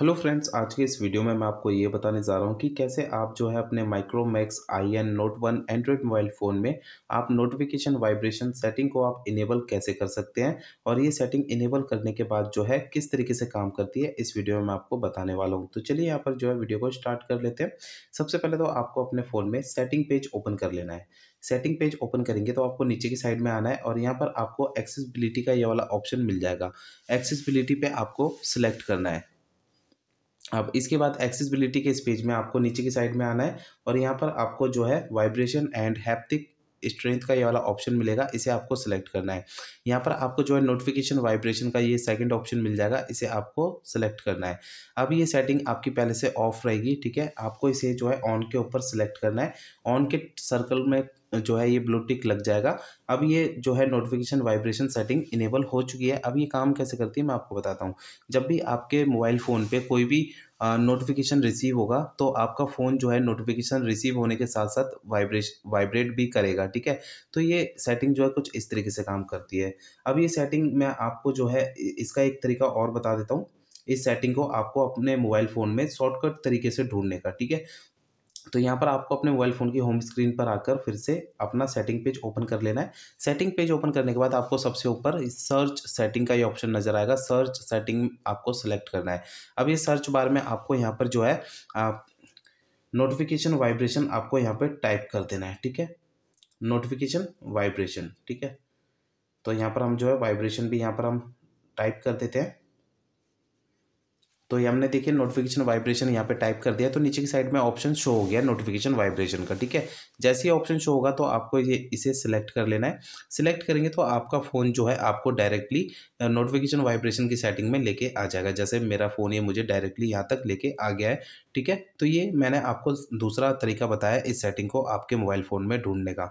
hello friends आज के इस वीडियो में मैं आपको ये बताने जा रहा हूँ कि कैसे आप जो है अपने Micromax I N note one android mobile phone में आप नोटिफिकेशन वाइब्रेशन सेटिंग को आप इनेबल कैसे कर सकते हैं और ये सेटिंग इनेबल करने के बाद जो है किस तरीके से काम करती है इस वीडियो में मैं आपको बताने वाला हूँ तो चलिए यहाँ पर जो है वीडियो को स्टार्ट कर लेते हैं सबसे पहले तो आपको अपने फ़ोन में सेटिंग पेज ओपन कर लेना है सेटिंग पेज ओपन करेंगे तो आपको नीचे की साइड में आना है और यहाँ पर आपको एक्सेसिबिलिटी का ये वाला ऑप्शन मिल जाएगा एक्सेसिबिलिटी पे आपको सिलेक्ट करना है अब इसके बाद एक्सेसिबिलिटी के इस पेज में आपको नीचे की साइड में आना है और यहाँ पर आपको जो है वाइब्रेशन एंड हैप्टिक स्ट्रेंथ का ये वाला ऑप्शन मिलेगा इसे आपको सेलेक्ट करना है यहाँ पर आपको जो है नोटिफिकेशन वाइब्रेशन का ये सेकंड ऑप्शन मिल जाएगा इसे आपको सेलेक्ट करना है अब ये सेटिंग आपकी पहले से ऑफ रहेगी ठीक है आपको इसे जो है ऑन के ऊपर सेलेक्ट करना है ऑन के सर्कल में जो है ये ब्लू टिक लग जाएगा अब ये जो है नोटिफिकेशन वाइब्रेशन सेटिंग इनेबल हो चुकी है अब ये काम कैसे करती है मैं आपको बताता हूँ जब भी आपके मोबाइल फ़ोन पे कोई भी नोटिफिकेशन रिसीव होगा तो आपका फ़ोन जो है नोटिफिकेशन रिसीव होने के साथ साथ वाइब्रेश वाइब्रेट भी करेगा ठीक है तो ये सेटिंग जो है कुछ इस तरीके से काम करती है अब ये सेटिंग मैं आपको जो है इसका एक तरीका और बता देता हूँ इस सेटिंग को आपको अपने मोबाइल फ़ोन में शॉर्टकट तरीके से ढूंढने का ठीक है तो यहाँ पर आपको अपने मोबाइल फ़ोन की होम स्क्रीन पर आकर फिर से अपना सेटिंग पेज ओपन कर लेना है सेटिंग पेज ओपन करने के बाद आपको सबसे ऊपर सर्च सेटिंग का ये ऑप्शन नज़र आएगा सर्च सेटिंग आपको सेलेक्ट करना है अब ये सर्च बार में आपको यहाँ पर जो है आप नोटिफिकेशन वाइब्रेशन आपको यहाँ पर टाइप कर देना है ठीक है नोटिफिकेशन वाइब्रेशन ठीक है तो यहाँ पर हम जो है वाइब्रेशन भी यहाँ पर हम टाइप कर देते हैं तो ये हमने देखिए नोटिफिकेशन वाइब्रेशन यहाँ पे टाइप कर दिया तो नीचे की साइड में ऑप्शन शो हो गया नोटिफिकेशन वाइब्रेशन का ठीक है जैसे ही ऑप्शन शो होगा तो आपको ये इसे सिलेक्ट कर लेना है सिलेक्ट करेंगे तो आपका फ़ोन जो है आपको डायरेक्टली नोटिफिकेशन वाइब्रेशन की सेटिंग में लेके आ जाएगा जैसे मेरा फ़ोन ये मुझे डायरेक्टली यहाँ तक लेके आ गया है ठीक है तो ये मैंने आपको दूसरा तरीका बताया इस सेटिंग को आपके मोबाइल फ़ोन में ढूंढने का